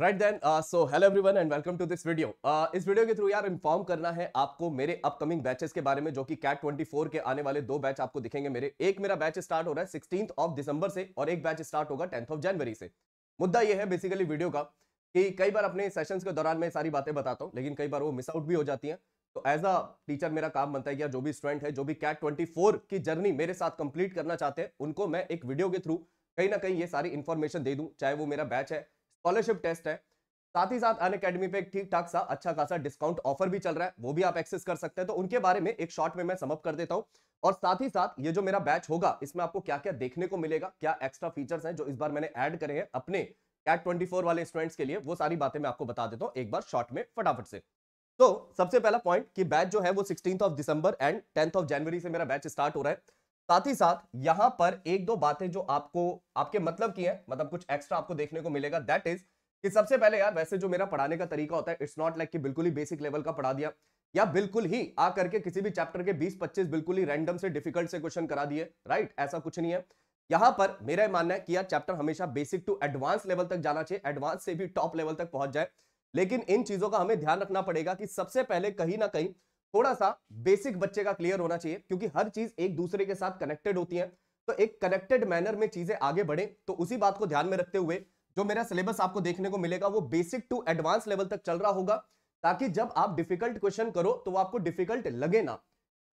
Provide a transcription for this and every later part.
right then so hello everyone and welcome to this video इस video के through यार inform करना है आपको मेरे अपकमिंग बैचेस के बारे में जो कि कैट 24 के आने वाले दो बैच आपको दिखेंगे मेरे एक मेरा बैच स्टार्ट हो रहा है सिक्सटीन ऑफ दिसंबर से और एक बैच स्टार्ट होगा टेंथ ऑफ जनवरी से मुद्दा यह है बेसिकली वीडियो का कि कई बार अपने सेशन के दौरान मैं सारी बातें बताता हूँ लेकिन कई बार वो मिस आउट भी हो जाती है तो एज अ टीचर मेरा काम बनता है कि जो भी स्टूडेंट है जो भी कैट ट्वेंटी की जर्नी मेरे साथ कंप्लीट करना चाहते हैं उनको मैं एक वीडियो के थ्रू कहीं ना कहीं ये सारी इन्फॉर्मेशन दे दूँ चाहे वो मेरा बैच है स्कॉलरशिप टेस्ट है साथ ही साथ अन अकेडमी पे एक ठीक ठाक सा अच्छा खासा डिस्काउंट ऑफर भी चल रहा है वो भी आप एक्सेस कर सकते हैं तो उनके बारे में एक शॉर्ट में मैं समअप कर देता हूँ और साथ ही साथ ये जो मेरा बैच होगा इसमें आपको क्या क्या देखने को मिलेगा क्या एक्स्ट्रा फीचर्स हैं जो इस बार मैंने ऐड करे हैं अपने कैट ट्वेंटी वाले स्टूडेंट्स के लिए वो सारी बातें मैं आपको बता देता हूँ एक बार शॉर्ट में फटाफट से तो सबसे पहला पॉइंट कि बैच जो है वो sixteen of December and tenth of January से मेरा बैच स्टार्ट हो रहा है साथ ही साथ यहां पर एक दो बातें जो आपको आपके मतलब की है मतलब कुछ एक्स्ट्रा आपको देखने को मिलेगा दैट इज कि सबसे पहले यार वैसे जो मेरा पढ़ाने का तरीका होता है इट्स नॉट लाइक कि बिल्कुल ही बेसिक लेवल का पढ़ा दिया या बिल्कुल ही आ करके किसी भी चैप्टर के 20-25 बिल्कुल ही रैंडम से डिफिकल्ट से क्वेश्चन करा दिए राइट ऐसा कुछ नहीं है यहां पर मेरा मानना है कि यार चैप्टर हमेशा बेसिक टू एडवांस लेवल तक जाना चाहिए एडवांस से भी टॉप लेवल तक पहुंच जाए लेकिन इन चीजों का हमें ध्यान रखना पड़ेगा कि सबसे पहले कहीं ना कहीं थोड़ा सा बेसिक बच्चे का क्लियर होना चाहिए क्योंकि हर चीज एक दूसरे के साथ कनेक्टेड होती है तो एक कनेक्टेड मैनर में चीजें आगे बढ़े तो उसी बात को ध्यान में रखते हुए जो मेरा सिलेबस आपको देखने को मिलेगा वो बेसिक टू एडवांस लेवल तक चल रहा होगा ताकि जब आप डिफिकल्ट क्वेश्चन करो तो वो आपको डिफिकल्ट लगे ना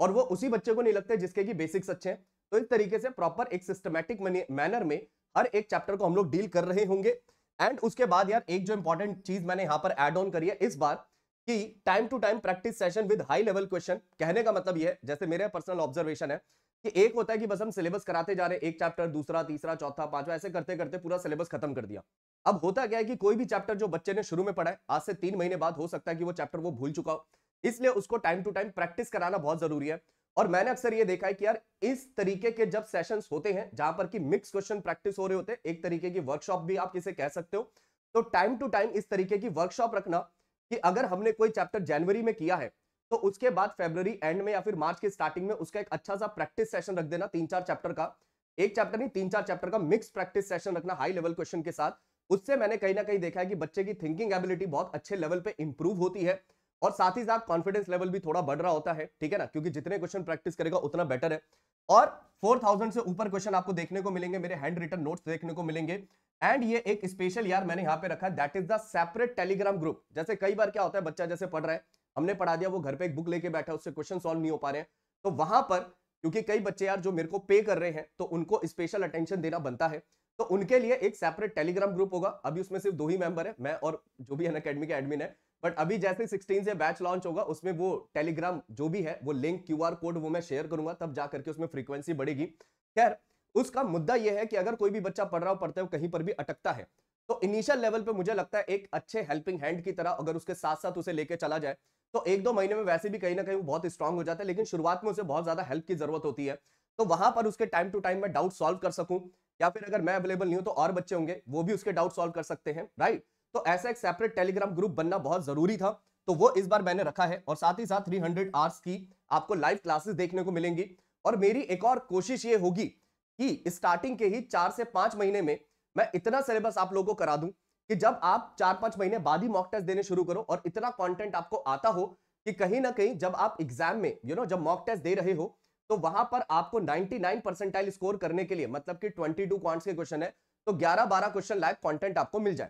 और वो उसी बच्चे को नहीं लगते जिसके की बेसिक्स अच्छे हैं तो इस तरीके से प्रॉपर एक सिस्टमेटिक मैनर में हर एक चैप्टर को हम लोग डील कर रहे होंगे एंड उसके बाद यार एक जो इंपॉर्टेंट चीज मैंने यहाँ पर एड ऑन करी है इस बार कि time to time practice session with high level question कहने का मतलब यह जैसे मेरे पर्सनल ऑब्जर्वेशन है कि एक होता है कि बस हम सिलेबस कराते जा रहे हैं एक चैप्टर दूसरा तीसरा चौथा पांचवा ऐसे करते करते पूरा सिलेबस खत्म कर दिया अब होता क्या है कि कोई भी चैप्टर जो बच्चे ने शुरू में पढ़ा है आज से तीन महीने बाद हो सकता है कि वो चैप्टर वो भूल चुका हो इसलिए उसको टाइम टू टाइम प्रैक्टिस कराना बहुत जरूरी है और मैंने अक्सर ये देखा है कि यार इस तरीके के जब सेशंस होते हैं जहां पर कि मिक्स क्वेश्चन प्रैक्टिस हो रहे होते हैं एक तरीके की वर्कशॉप भी आप इसे कह सकते हो तो टाइम टू टाइम इस तरीके की वर्कशॉप रखना कि अगर हमने कोई चैप्टर जनवरी में किया है तो उसके बाद फेब्रवरी एंड में या फिर मार्च के स्टार्टिंग में उसका एक अच्छा सा प्रैक्टिस सेशन रख देना तीन चार चैप्टर का एक चैप्टर नहीं तीन चार चैप्टर का मिक्स प्रैक्टिस सेशन रखना हाई लेवल क्वेश्चन के साथ उससे मैंने कहीं ना कहीं देखा है कि बच्चे की थिंकिंग एबिलिटी बहुत अच्छे लेवल पे इंप्रूव होती है और साथ ही साथ कॉन्फिडेंस लेवल भी थोड़ा बढ़ रहा होता है ठीक है ना क्योंकि जितने क्वेश्चन प्रैक्टिस करेगा उतना बेटर है और 4000 से ऊपर क्वेश्चन आपको देखने को मिलेंगे मेरे हैंड रिटर्न नोट्स देखने को मिलेंगे एंड ये एक स्पेशल यार मैंने यहाँ पे रखा है that is the separate Telegram group जैसे कई बार क्या होता है बच्चा जैसे पढ़ रहा है हमने पढ़ा दिया वो घर पे एक बुक लेके बैठा उससे क्वेश्चन सॉल्व नहीं हो पा रहे हैं तो वहां पर क्योंकि कई बच्चे यार जो मेरे को पे कर रहे हैं तो उनको स्पेशल अटेंशन देना बनता है तो उनके लिए एक सेपरेट टेलीग्राम ग्रुप होगा अभी उसमें सिर्फ दो ही मेंबर है मैं और जो भी अन अकेडमी के एडमिन है बट अभी जैसे 16 से बैच लॉन्च होगा उसमें वो टेलीग्राम जो भी है वो लिंक क्यूआर कोड वो मैं शेयर करूंगा तब जा करके उसमें फ्रीक्वेंसी बढ़ेगी खैर उसका मुद्दा यह है कि अगर कोई भी बच्चा पढ़ रहा हो पढ़ते हो कहीं पर भी अटकता है तो इनिशियल लेवल पे मुझे लगता है एक अच्छे हेल्पिंग हैंड की तरह अगर उसके साथ साथ उसे लेके चला जाए तो एक दो महीने में वैसे भी कहीं ना कहीं वो बहुत स्ट्रांग हो जाता है लेकिन शुरुआत में उसे बहुत ज्यादा हेल्प की जरूरत होती है तो वहां पर उसके टाइम टू टाइम में डाउट सॉल्व कर सकूं या फिर अगर मैं अवेलेबल नहीं हूं तो और बच्चे होंगे वो भी उसके डाउट सॉल्व कर सकते हैं राइट तो ऐसा एक सेपरेट टेलीग्राम ग्रुप बनना बहुत जरूरी था तो वो इस बार मैंने रखा है और साथ ही साथ 300 आवर्स की आपको लाइव क्लासेस देखने को मिलेंगी और मेरी एक और कोशिश ये होगी कि स्टार्टिंग के ही चार से पांच महीने में मैं इतना सिलेबस आप लोगों को करा दूं कि जब आप चार पांच महीने बाद ही मॉक टेस्ट देने शुरू करो और इतना कंटेंट आपको आता हो कि कहीं ना कहीं जब आप एग्जाम में यू you नो know, जब मॉक टेस्ट दे रहे हो तो वहां पर आपको 99 परसेंटाइल स्कोर करने के लिए मतलब कि 22 टू के क्वेश्चन है तो 11-12 क्वेश्चन लाइक कंटेंट आपको मिल जाए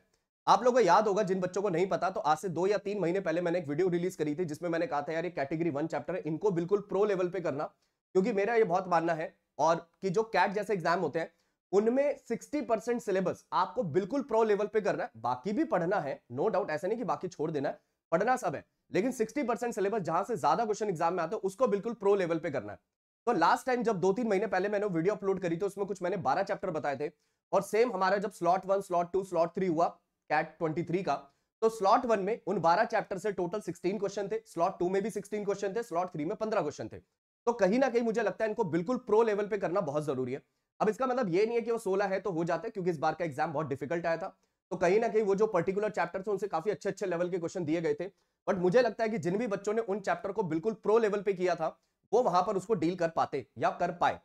आप लोगों को याद होगा जिन बच्चों को नहीं पता तो आज से दो या तीन महीने पहले मैंने एक वीडियो रिलीज करी थी जिसमें मैंने कहा था यार ये कैटेगरी वन चैप्टर है इनको बिल्कुल प्रो लेवल पे करना क्योंकि मेरा ये बहुत मानना है और कि जो कैट जैसे एग्जाम होते हैं उनमें 60 परसेंट सिलेबस आपको बिल्कुल प्रो लेवल पे करना है बाकी भी पढ़ना है नो no डाउट ऐसा नहीं कि बाकी छोड़ देना है पढ़ना सब है लेकिन 60 परसेंट सिलेबस जहां से ज्यादा क्वेश्चन एग्जाम में आते हैं उसको बिल्कुल प्रो लेवल पे करना है तो लास्ट टाइम जब दो तीन महीने पहले मैंने वीडियो अपलोड करी तो उसमें कुछ मैंने बारह चैप्टर बताए थे और सेम हमारा जब slot one slot two slot three हुआ कैट ट्वेंटी का तो स्लॉट वन में उन बारह चैप्टर से टोटल सिक्सटीन क्वेश्चन थे स्लॉट टू में भी सिक्सटीन क्वेश्चन थे स्लॉट थ्री में पंद्रह क्वेश्चन थे तो कहीं ना कहीं मुझे लगता है इनको बिल्कुल प्रो लेवल पे करना बहुत जरूरी है अब इसका मतलब ये नहीं है कि वो सोलह है तो हो जाता है क्योंकि इस बार का एग्जाम बहुत डिफिकल्ट आया था तो कहीं ना कहीं वो जो पर्टिकुलर चैप्टर थे उनसे काफी अच्छे अच्छे लेवल के क्वेश्चन दिए गए थे बट मुझे लगता है कि जिन भी बच्चों ने उन चैप्टर को बिल्कुल प्रो लेवल पे किया था वो वहां पर उसको डील कर पाते या कर पाए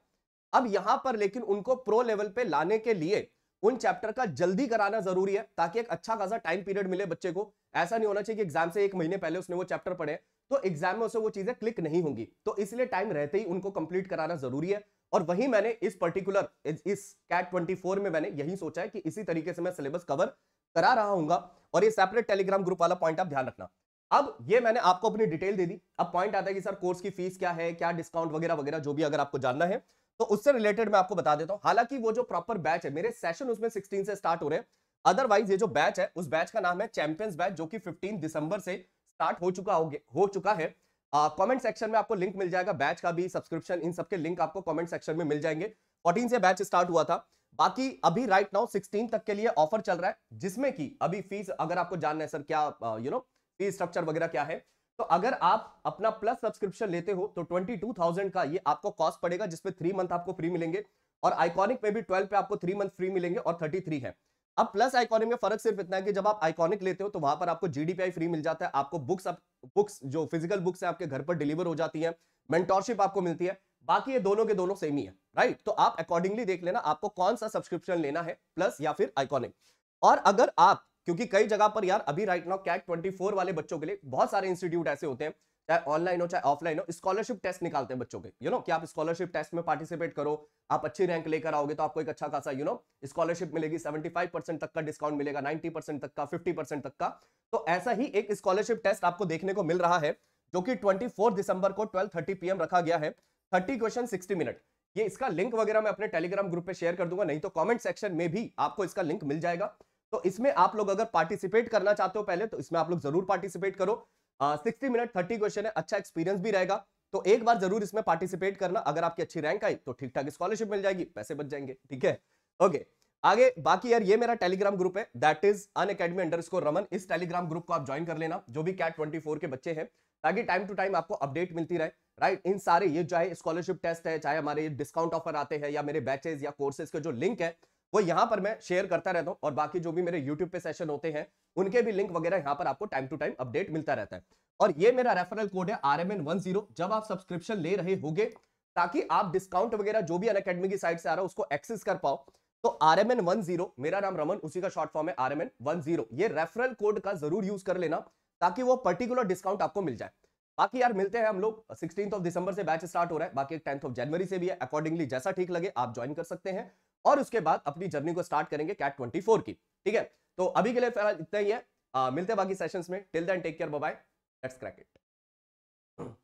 अब यहां पर लेकिन उनको प्रो लेवल पे लाने के लिए उन चैप्टर का जल्दी कराना जरूरी है ताकि एक अच्छा खासा टाइम पीरियड मिले बच्चे को ऐसा नहीं होना चाहिए कि एग्जाम से एक महीने पहले उसने वो चैप्टर पढ़े तो एग्जाम में उसे वो चीजें क्लिक नहीं होंगी तो इसलिए टाइम रहते ही उनको कंप्लीट कराना जरूरी है और वही मैंने इस पर्टिकुलर इस कैट 24 में मैंने यही सोचा है कि इसी तरीके से मैं सिलेबस कवर करा रहा हूँ और ये सेपरेट टेलीग्राम ग्रुप वाला पॉइंट आप ध्यान रखना अब ये मैंने आपको अपनी डिटेल दे दी अब पॉइंट आता है कि सर कोर्स की फीस क्या है क्या डिस्काउंट वगैरह वगैरह जो भी अगर आपको जानना है तो उससे रिलेटेड मैं आपको बता देता हूँ हालांकि वो जो प्रॉपर बैच है मेरे सेशन उसमें 16 से स्टार्ट हो रहे हैं अदरवाइज ये जो बैच है उस बैच का नाम है चैंपियंस बैच जो कि 15 दिसंबर से स्टार्ट हो चुका हो, हो चुका है कमेंट सेक्शन में आपको लिंक मिल जाएगा बैच का भी सब्सक्रिप्शन इन सबके लिंक आपको कमेंट सेक्शन में मिल जाएंगे 14 से बैच स्टार्ट हुआ था बाकी अभी राइट नाउ 16 तक के लिए ऑफर चल रहा है जिसमें कि अभी फीस अगर आपको जानना है सर क्या यू नो फीस स्ट्रक्चर वगैरह क्या है तो अगर आप अपना प्लस सब्सक्रिप्शन लेते हो तो ट्वेंटी का ये आपको कॉस्ट पड़ेगा जिसमें थ्री मंथ आपको फ्री मिलेंगे और आइकॉनिक में भी ट्वेल्व पे आपको थ्री मंथ फ्री मिलेंगे और थर्टी है अब प्लस आइकॉनिक में फर्क सिर्फ इतना है कि जब आप आइकॉनिक लेते हो तो वहां पर आपको जीडीपीआई फ्री मिल जाता है आपको बुक्स आप, बुक्स जो फिजिकल बुक्स है आपके घर पर डिलीवर हो जाती है मेंटोरशिप आपको मिलती है बाकी ये दोनों के दोनों सेम ही है राइट तो आप अकॉर्डिंगली देख लेना आपको कौन सा सब्सक्रिप्शन लेना है प्लस या फिर आइकॉनिक और अगर आप क्योंकि कई जगह पर यार अभी राइट नाउ कैट ट्वेंटी वाले बच्चों के लिए बहुत सारे इंस्टीट्यूट ऐसे होते हैं चाहे ऑनलाइन हो चाहे ऑफलाइन हो स्कॉलरशिप टेस्ट निकालते हैं बच्चों के यू नो कि आप स्कॉलरशिप टेस्ट में पार्टिसिपेट करो आप अच्छी रैंक लेकर आओगे तो आपको एक अच्छा खासा यू नो स्कॉलरशिप मिलेगी 75 परसेंट तक का डिस्काउंट मिलेगा 90 परसेंट तक का 50 परसेंट तक का तो ऐसा ही एक स्कॉलरशिप टेस्ट आपको देखने को मिल रहा है जो कि ट्वेंटी दिसंबर को ट्वेल्व थर्टी रखा गया है थर्टी क्वेश्चन सिक्सटी मिनट ये इसका लिंक वगैरह मैं अपने टेलीग्राम ग्रुप पे शेयर कर दूंगा नहीं तो कॉमेंट सेक्शन में भी आपको इसका लिंक मिल जाएगा तो इसमें आप लोग अगर पार्टिसिपेट करना चाहते हो पहले तो इसमें आप लोग जरूर पार्टिसिपेट करो सिक्सटी मिनट थर्टी क्वेश्चन है अच्छा एक्सपीरियंस भी रहेगा तो एक बार जरूर इसमें पार्टिसिपेट करना अगर आपकी अच्छी रैंक आई तो ठीक ठाक स्कॉलरशिप मिल जाएगी पैसे बच जाएंगे ठीक है ओके आगे बाकी यार ये मेरा टेलीग्राम ग्रुप है that is Unacademy underscore Raman इस टेलीग्राम ग्रुप को आप ज्वाइन कर लेना जो भी कैट 24 फोर के बच्चे हैं ताकि टाइम टू टाइम आपको अपडेट मिलती रहे राइट इन सारे ये चाहे स्कॉलरशिप टेस्ट है चाहे हमारे डिस्काउंट ऑफर आते हैं या मेरे बैचेज या कोर्सेज के जो लिंक है वो यहाँ पर मैं शेयर करता रहता हूँ और बाकी जो भी मेरे यूट्यूब पे सेशन होते हैं उनके भी लिंक वगैरह यहाँ पर आपको टाइम टू टाइम अपडेट मिलता रहता है और ये मेरा रेफरल कोड है R M N one zero जब आप सब्सक्रिप्शन ले रहे हो ताकि आप डिस्काउंट वगैरह जो भी अन अकेडमी की साइड से आ रहा है उसको एक्सेस कर पाओ तो R M N one zero मेरा नाम रमन उसी का शॉर्ट फॉर्म है R M N one zero ये रेफरल कोड का जरूर यूज कर लेना ताकि वो पर्टिकुलर डिस्काउंट आपको मिल जाए बाकी यार मिलते हैं हम लोग सिक्सटीन ऑफ दिसंबर से बैच स्टार्ट हो रहा है बाकी टेंथ ऑफ जनवरी से भी है अकॉर्डिंगली जैसा ठीक लगे आप ज्वाइन कर सकते हैं और उसके बाद अपनी जर्नी को स्टार्ट करेंगे कैट ट्वेंटी की ठीक है तो अभी के लिए फिलहाल इतना ही है आ, मिलते हैं बाकी सेशंस में till then take care bye let's crack it